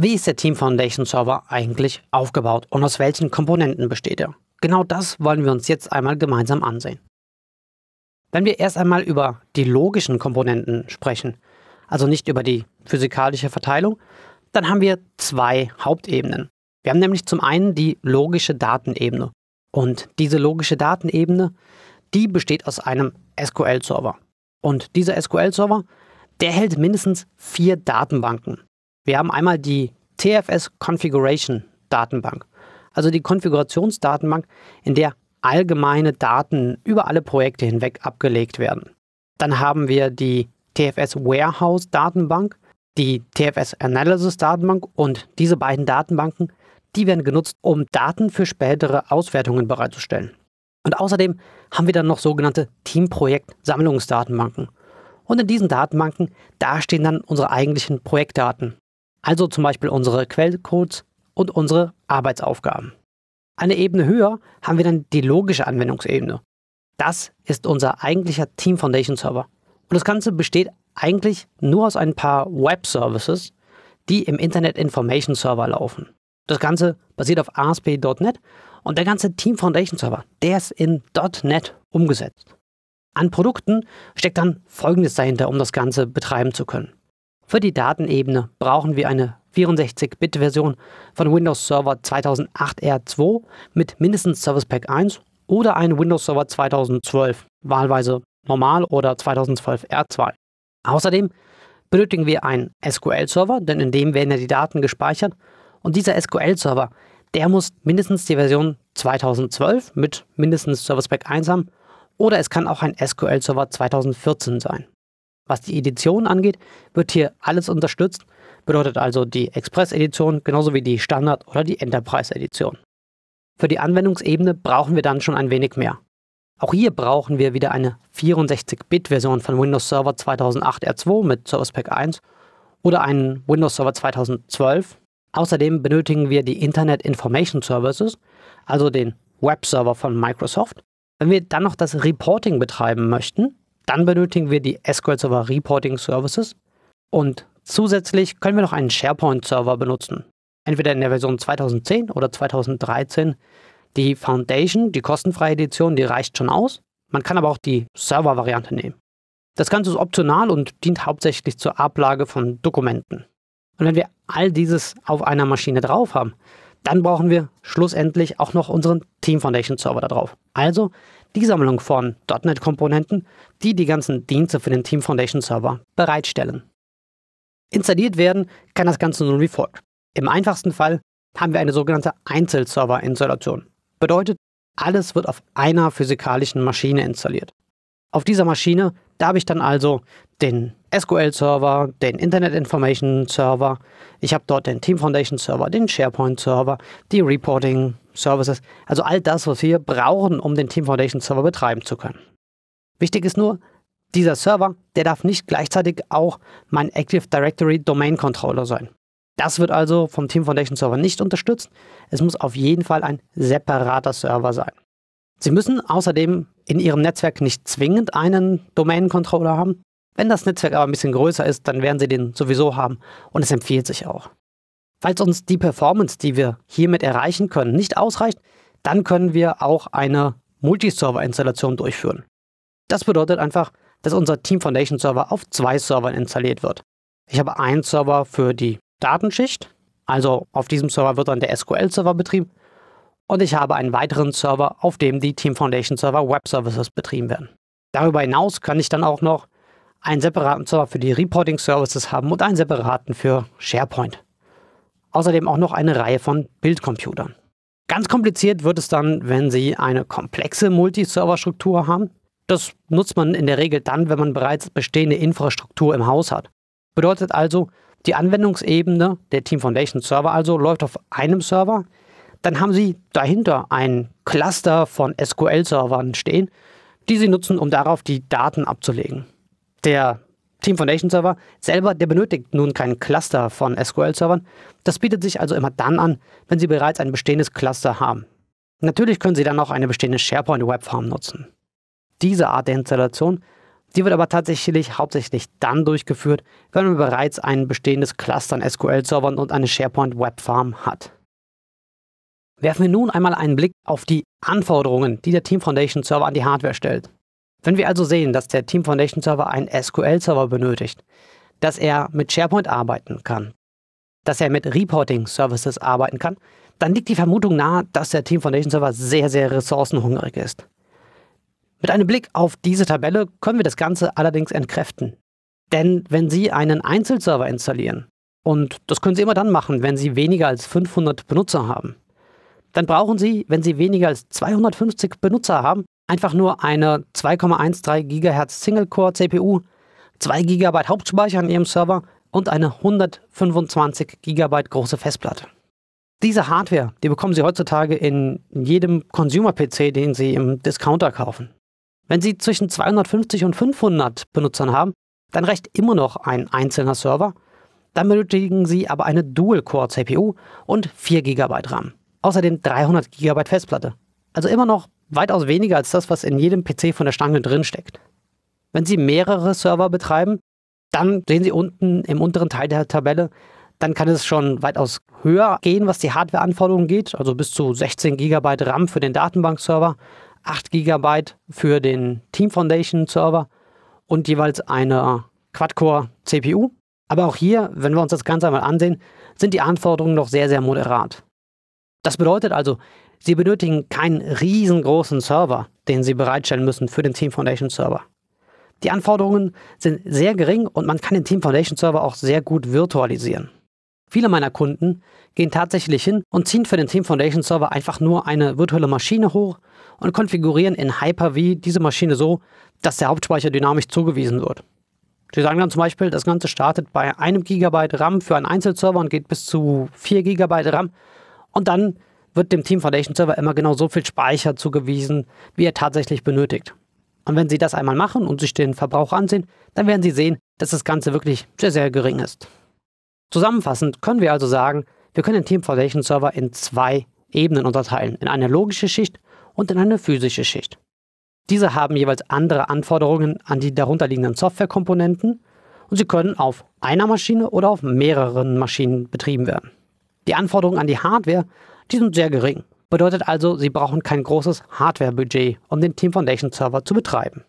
Wie ist der Team Foundation Server eigentlich aufgebaut und aus welchen Komponenten besteht er? Genau das wollen wir uns jetzt einmal gemeinsam ansehen. Wenn wir erst einmal über die logischen Komponenten sprechen, also nicht über die physikalische Verteilung, dann haben wir zwei Hauptebenen. Wir haben nämlich zum einen die logische Datenebene. Und diese logische Datenebene, die besteht aus einem SQL-Server. Und dieser SQL-Server, der hält mindestens vier Datenbanken. Wir haben einmal die TFS Configuration Datenbank. Also die Konfigurationsdatenbank, in der allgemeine Daten über alle Projekte hinweg abgelegt werden. Dann haben wir die TFS Warehouse Datenbank, die TFS Analysis Datenbank und diese beiden Datenbanken, die werden genutzt, um Daten für spätere Auswertungen bereitzustellen. Und außerdem haben wir dann noch sogenannte Teamprojekt-Sammlungsdatenbanken. Und in diesen Datenbanken, da stehen dann unsere eigentlichen Projektdaten also zum Beispiel unsere Quellcodes und unsere Arbeitsaufgaben. Eine Ebene höher haben wir dann die logische Anwendungsebene. Das ist unser eigentlicher Team Foundation Server. Und das Ganze besteht eigentlich nur aus ein paar Web-Services, die im Internet Information Server laufen. Das Ganze basiert auf ASP.NET und der ganze Team Foundation Server, der ist in .NET umgesetzt. An Produkten steckt dann Folgendes dahinter, um das Ganze betreiben zu können. Für die Datenebene brauchen wir eine 64-Bit-Version von Windows Server 2008 R2 mit mindestens Service Pack 1 oder einen Windows Server 2012, wahlweise normal oder 2012 R2. Außerdem benötigen wir einen SQL-Server, denn in dem werden ja die Daten gespeichert. Und dieser SQL-Server, der muss mindestens die Version 2012 mit mindestens Service Pack 1 haben. Oder es kann auch ein SQL-Server 2014 sein. Was die Edition angeht, wird hier alles unterstützt, bedeutet also die Express-Edition genauso wie die Standard- oder die Enterprise-Edition. Für die Anwendungsebene brauchen wir dann schon ein wenig mehr. Auch hier brauchen wir wieder eine 64-Bit-Version von Windows Server 2008 R2 mit Service Pack 1 oder einen Windows Server 2012. Außerdem benötigen wir die Internet Information Services, also den Webserver von Microsoft. Wenn wir dann noch das Reporting betreiben möchten, dann benötigen wir die SQL Server Reporting Services und zusätzlich können wir noch einen SharePoint Server benutzen. Entweder in der Version 2010 oder 2013. Die Foundation, die kostenfreie Edition, die reicht schon aus. Man kann aber auch die Server-Variante nehmen. Das Ganze ist optional und dient hauptsächlich zur Ablage von Dokumenten. Und wenn wir all dieses auf einer Maschine drauf haben, dann brauchen wir schlussendlich auch noch unseren Team Foundation Server da drauf. Also die Sammlung von .NET-Komponenten, die die ganzen Dienste für den Team Foundation Server bereitstellen. Installiert werden kann das Ganze nun wie folgt. Im einfachsten Fall haben wir eine sogenannte Einzelserver-Installation. Bedeutet, alles wird auf einer physikalischen Maschine installiert. Auf dieser Maschine, da habe ich dann also den SQL-Server, den Internet Information Server, ich habe dort den Team Foundation Server, den SharePoint Server, die Reporting Services, also all das, was wir brauchen, um den Team Foundation Server betreiben zu können. Wichtig ist nur, dieser Server, der darf nicht gleichzeitig auch mein Active Directory Domain Controller sein. Das wird also vom Team Foundation Server nicht unterstützt. Es muss auf jeden Fall ein separater Server sein. Sie müssen außerdem in Ihrem Netzwerk nicht zwingend einen Domain-Controller haben. Wenn das Netzwerk aber ein bisschen größer ist, dann werden Sie den sowieso haben und es empfiehlt sich auch. Falls uns die Performance, die wir hiermit erreichen können, nicht ausreicht, dann können wir auch eine multi server installation durchführen. Das bedeutet einfach, dass unser Team Foundation Server auf zwei Servern installiert wird. Ich habe einen Server für die Datenschicht, also auf diesem Server wird dann der SQL-Server betrieben, und ich habe einen weiteren Server, auf dem die Team Foundation Server Web Services betrieben werden. Darüber hinaus kann ich dann auch noch einen separaten Server für die Reporting Services haben und einen separaten für SharePoint außerdem auch noch eine Reihe von Bildcomputern. Ganz kompliziert wird es dann, wenn Sie eine komplexe Multiserver-Struktur haben. Das nutzt man in der Regel dann, wenn man bereits bestehende Infrastruktur im Haus hat. Bedeutet also, die Anwendungsebene, der Team Foundation Server also, läuft auf einem Server. Dann haben Sie dahinter ein Cluster von SQL-Servern stehen, die Sie nutzen, um darauf die Daten abzulegen. Der Team Foundation Server selber, der benötigt nun keinen Cluster von SQL-Servern. Das bietet sich also immer dann an, wenn Sie bereits ein bestehendes Cluster haben. Natürlich können Sie dann auch eine bestehende SharePoint Web Farm nutzen. Diese Art der Installation, die wird aber tatsächlich hauptsächlich dann durchgeführt, wenn man bereits ein bestehendes Cluster an SQL-Servern und eine SharePoint Web Farm hat. Werfen wir nun einmal einen Blick auf die Anforderungen, die der Team Foundation Server an die Hardware stellt. Wenn wir also sehen, dass der Team Foundation Server einen SQL-Server benötigt, dass er mit SharePoint arbeiten kann, dass er mit Reporting-Services arbeiten kann, dann liegt die Vermutung nahe, dass der Team Foundation Server sehr, sehr ressourcenhungrig ist. Mit einem Blick auf diese Tabelle können wir das Ganze allerdings entkräften. Denn wenn Sie einen Einzelserver installieren, und das können Sie immer dann machen, wenn Sie weniger als 500 Benutzer haben, dann brauchen Sie, wenn Sie weniger als 250 Benutzer haben, einfach nur eine 2,13 GHz Single-Core-CPU, 2 GB Hauptspeicher an ihrem Server und eine 125 GB große Festplatte. Diese Hardware, die bekommen Sie heutzutage in jedem Consumer-PC, den Sie im Discounter kaufen. Wenn Sie zwischen 250 und 500 Benutzern haben, dann reicht immer noch ein einzelner Server. Dann benötigen Sie aber eine Dual-Core-CPU und 4 GB RAM. Außerdem 300 GB Festplatte. Also immer noch weitaus weniger als das, was in jedem PC von der Stange drin steckt. Wenn Sie mehrere Server betreiben, dann sehen Sie unten im unteren Teil der Tabelle, dann kann es schon weitaus höher gehen, was die Hardwareanforderungen geht, also bis zu 16 GB RAM für den Datenbankserver, 8 GB für den Team Foundation Server und jeweils eine Quad-Core CPU. Aber auch hier, wenn wir uns das Ganze einmal ansehen, sind die Anforderungen noch sehr, sehr moderat. Das bedeutet also, Sie benötigen keinen riesengroßen Server, den Sie bereitstellen müssen für den Team Foundation Server. Die Anforderungen sind sehr gering und man kann den Team Foundation Server auch sehr gut virtualisieren. Viele meiner Kunden gehen tatsächlich hin und ziehen für den Team Foundation Server einfach nur eine virtuelle Maschine hoch und konfigurieren in Hyper-V diese Maschine so, dass der Hauptspeicher dynamisch zugewiesen wird. Sie sagen dann zum Beispiel, das Ganze startet bei einem Gigabyte RAM für einen Einzelserver und geht bis zu 4 Gigabyte RAM und dann wird dem Team Foundation Server immer genau so viel Speicher zugewiesen, wie er tatsächlich benötigt. Und wenn Sie das einmal machen und sich den Verbrauch ansehen, dann werden Sie sehen, dass das Ganze wirklich sehr, sehr gering ist. Zusammenfassend können wir also sagen, wir können den Team Foundation Server in zwei Ebenen unterteilen, in eine logische Schicht und in eine physische Schicht. Diese haben jeweils andere Anforderungen an die darunterliegenden Softwarekomponenten und sie können auf einer Maschine oder auf mehreren Maschinen betrieben werden. Die Anforderungen an die Hardware, die sind sehr gering. Bedeutet also, Sie brauchen kein großes Hardware-Budget, um den Team Foundation Server zu betreiben.